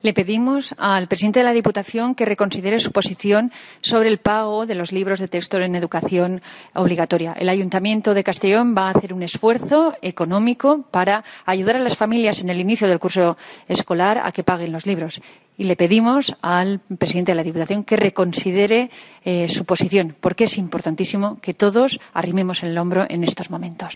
Le pedimos al presidente de la Diputación que reconsidere su posición sobre el pago de los libros de texto en educación obligatoria. El Ayuntamiento de Castellón va a hacer un esfuerzo económico para ayudar a las familias en el inicio del curso escolar a que paguen los libros. Y le pedimos al presidente de la Diputación que reconsidere eh, su posición, porque es importantísimo que todos arrimemos el hombro en estos momentos.